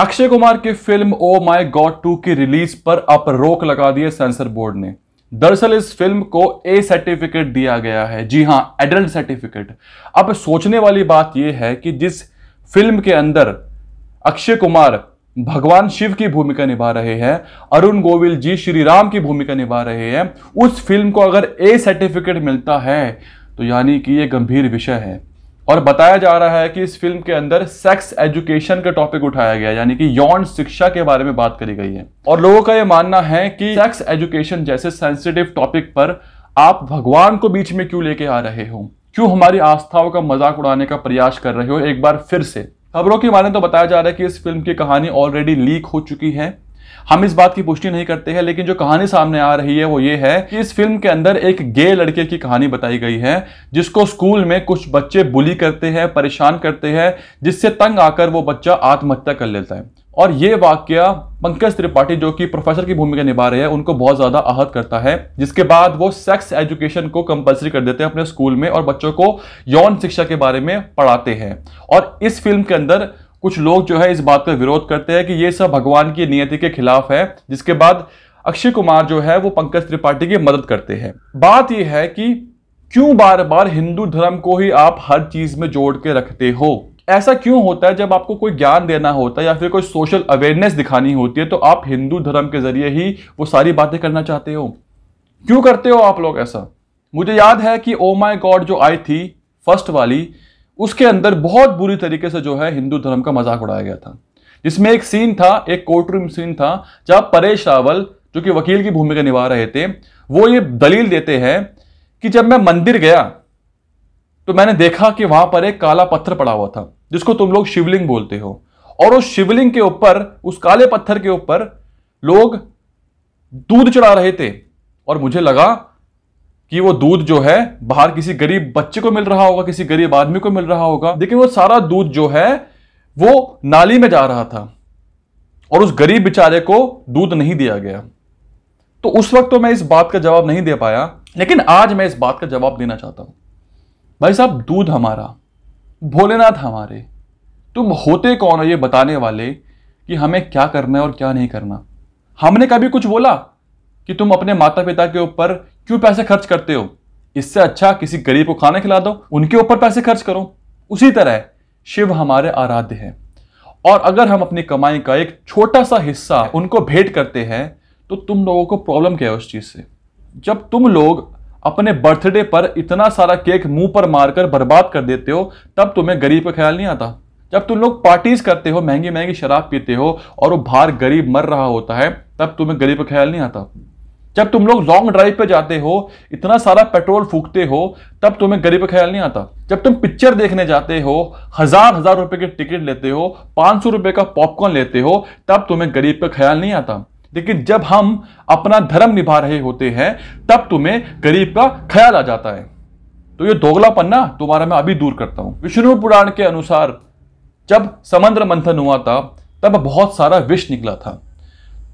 अक्षय कुमार की film oh my god two की release पर अब रोक लगा दी है सेंसर बोर्ड ने दरअसल इस फिल्म को ए सर्टिफिकेट दिया गया है जी हां एडल्ट सर्टिफिकेट अब सोचने वाली बात यह है कि जिस फिल्म के अंदर अक्षय कुमार भगवान शिव की भूमिका निभा रहे हैं अरुण गोविल जी श्री राम की भूमिका निभा रहे हैं उस फिल्म को अगर ए सर्टिफिकेट मिलता है तो यानी कि यह गंभीर विषय है और बताया जा रहा है कि इस फिल्म के अंदर सेक्स एजुकेशन का टॉपिक उठाया गया यानी कि यौन शिक्षा के बारे में बात करी गई है और लोगों का यह मानना है कि सेक्स एजुकेशन जैसे सेंसिटिव टॉपिक पर आप भगवान को बीच में क्यों लेके आ रहे हो क्यों हमारी आस्थाओं का मजाक उड़ाने का प्रयास कर रहे हो एक बार फिर से खबरों की माने तो बताया जा रहा है कि इस फिल्म की कहानी ऑलरेडी लीक हो चुकी है हम इस बात की पुष्टि नहीं करते हैं लेकिन जो कहानी सामने आ रही है वो ये है कि इस फिल्म के अंदर एक गे लड़के की कहानी बताई गई है जिसको स्कूल में कुछ बच्चे बुली करते हैं परेशान करते हैं जिससे तंग आकर वो बच्चा आत्महत्या कर लेता है और ये वाक्य पंकज त्रिपाठी जो कि प्रोफेसर की भूमिका निभा रहे हैं उनको बहुत ज़्यादा आहत करता है जिसके बाद वो सेक्स एजुकेशन को कंपलसरी कर देते हैं अपने स्कूल में और बच्चों को यौन शिक्षा के बारे में पढ़ाते हैं और इस फिल्म के अंदर कुछ लोग जो है इस बात का विरोध करते हैं कि ये सब भगवान की नियति के खिलाफ है जिसके बाद अक्षय कुमार जो है वो पंकज त्रिपाठी की मदद करते हैं बात यह है कि क्यों बार बार हिंदू धर्म को ही आप हर चीज में जोड़ के रखते हो ऐसा क्यों होता है जब आपको कोई ज्ञान देना होता है या फिर कोई सोशल अवेयरनेस दिखानी होती है तो आप हिंदू धर्म के जरिए ही वो सारी बातें करना चाहते हो क्यों करते हो आप लोग ऐसा मुझे याद है कि ओ माई गॉड जो आई थी फर्स्ट वाली उसके अंदर बहुत बुरी तरीके से जो है हिंदू धर्म का मजाक उड़ाया गया था जिसमें एक सीन था एक कोर्ट रूम सीन था जहां परेश रावल जो कि वकील की भूमिका निभा रहे थे वो ये दलील देते हैं कि जब मैं मंदिर गया तो मैंने देखा कि वहां पर एक काला पत्थर पड़ा हुआ था जिसको तुम लोग शिवलिंग बोलते हो और उस शिवलिंग के ऊपर उस काले पत्थर के ऊपर लोग दूध चढ़ा रहे थे और मुझे लगा कि वो दूध जो है बाहर किसी गरीब बच्चे को मिल रहा होगा किसी गरीब आदमी को मिल रहा होगा लेकिन वो सारा दूध जो है वो नाली में जा रहा था और उस गरीब बेचारे को दूध नहीं दिया गया तो उस वक्त तो मैं इस बात का जवाब नहीं दे पाया लेकिन आज मैं इस बात का जवाब देना चाहता हूं भाई साहब दूध हमारा भोलेनाथ हमारे तुम होते कौन हो ये बताने वाले कि हमें क्या करना है और क्या नहीं करना हमने कभी कुछ बोला कि तुम अपने माता पिता के ऊपर क्यों पैसे खर्च करते हो इससे अच्छा किसी गरीब को खाना खिला दो उनके ऊपर पैसे खर्च करो उसी तरह शिव हमारे आराध्य हैं और अगर हम अपनी कमाई का एक छोटा सा हिस्सा उनको भेंट करते हैं तो तुम लोगों को प्रॉब्लम क्या है उस चीज़ से जब तुम लोग अपने बर्थडे पर इतना सारा केक मुंह पर मारकर बर्बाद कर देते हो तब तुम्हें गरीब का ख्याल नहीं आता जब तुम लोग पार्टीज करते हो महंगी महंगी शराब पीते हो और वो बाहर गरीब मर रहा होता है तब तुम्हें गरीब का ख्याल नहीं आता जब तुम लोग लॉन्ग ड्राइव पे जाते हो इतना सारा पेट्रोल फूकते हो तब तुम्हें गरीब का ख्याल नहीं आता जब तुम पिक्चर देखने जाते हो हजार हजार रुपए की टिकट लेते हो पांच सौ रुपए का पॉपकॉर्न लेते हो तब तुम्हें गरीब का ख्याल नहीं आता लेकिन जब हम अपना धर्म निभा रहे होते हैं तब तुम्हें गरीब का ख्याल आ जाता है तो ये दोगला पन्ना तुम्हारा मैं अभी दूर करता हूं विष्णु पुराण के अनुसार जब समंद्र मंथन हुआ था तब बहुत सारा विष निकला था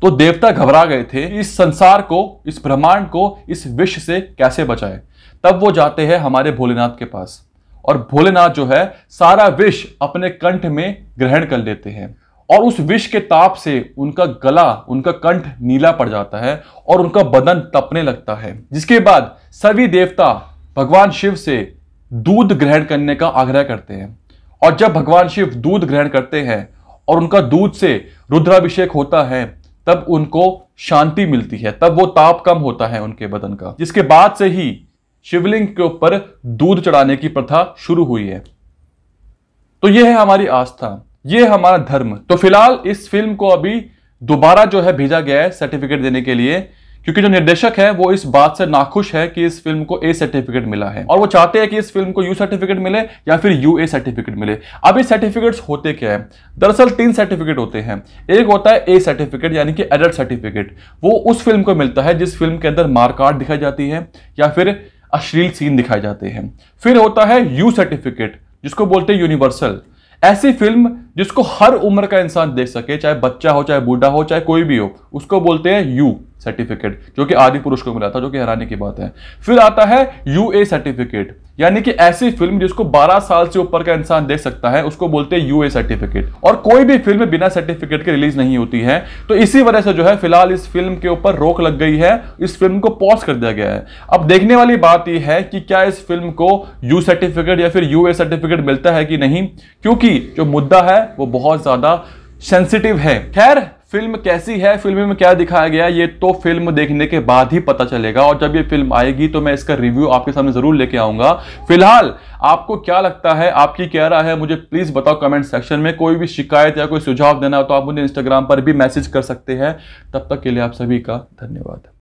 तो देवता घबरा गए थे इस संसार को इस ब्रह्मांड को इस विश्व से कैसे बचाए तब वो जाते हैं हमारे भोलेनाथ के पास और भोलेनाथ जो है सारा विष अपने कंठ में ग्रहण कर लेते हैं और उस विष के ताप से उनका गला उनका कंठ नीला पड़ जाता है और उनका बदन तपने लगता है जिसके बाद सभी देवता भगवान शिव से दूध ग्रहण करने का आग्रह करते हैं और जब भगवान शिव दूध ग्रहण करते हैं और उनका दूध से रुद्राभिषेक होता है तब उनको शांति मिलती है तब वो ताप कम होता है उनके बदन का जिसके बाद से ही शिवलिंग के ऊपर दूध चढ़ाने की प्रथा शुरू हुई है तो यह है हमारी आस्था ये हमारा धर्म तो फिलहाल इस फिल्म को अभी दोबारा जो है भेजा गया है सर्टिफिकेट देने के लिए क्योंकि जो निर्देशक है वो इस बात से नाखुश है कि इस फिल्म को ए सर्टिफिकेट मिला है और वो चाहते हैं कि इस फिल्म को यू सर्टिफिकेट मिले या फिर यू ए सर्टिफिकेट मिले अब ये सर्टिफिकेट्स होते क्या है दरअसल तीन सर्टिफिकेट होते हैं एक होता है ए सर्टिफिकेट यानी कि एडल्ट सर्टिफिकेट वो उस फिल्म को मिलता है जिस फिल्म के अंदर मारकाट दिखाई जाती है या फिर अश्लील सीन दिखाए जाते हैं फिर होता है यू सर्टिफिकेट जिसको बोलते हैं यूनिवर्सल ऐसी फिल्म जिसको हर उम्र का इंसान देख सके चाहे बच्चा हो चाहे बूढ़ा हो चाहे कोई भी हो उसको बोलते हैं यू सर्टिफिकेट जो कि आदि पुरुष को मिला था जो कि हैरानी की बात है फिर आता है यू ए सर्टिफिकेट यानी कि ऐसी फिल्म जिसको 12 साल से ऊपर का इंसान देख सकता है उसको बोलते हैं यूए सर्टिफिकेट और कोई भी फिल्म बिना सर्टिफिकेट के रिलीज नहीं होती है तो इसी वजह से जो है फिलहाल इस फिल्म के ऊपर रोक लग गई है इस फिल्म को पॉज कर दिया गया है अब देखने वाली बात यह है कि क्या इस फिल्म को यू सर्टिफिकेट या फिर यूए सर्टिफिकेट मिलता है कि नहीं क्योंकि जो मुद्दा है वो बहुत ज्यादा सेंसिटिव है खैर फिल्म कैसी है फिल्म में क्या दिखाया गया ये तो फिल्म देखने के बाद ही पता चलेगा और जब ये फिल्म आएगी तो मैं इसका रिव्यू आपके सामने जरूर लेके आऊंगा फिलहाल आपको क्या लगता है आपकी क्या राय है मुझे प्लीज बताओ कमेंट सेक्शन में कोई भी शिकायत या कोई सुझाव देना हो तो आप मुझे इंस्टाग्राम पर भी मैसेज कर सकते हैं तब तक के लिए आप सभी का धन्यवाद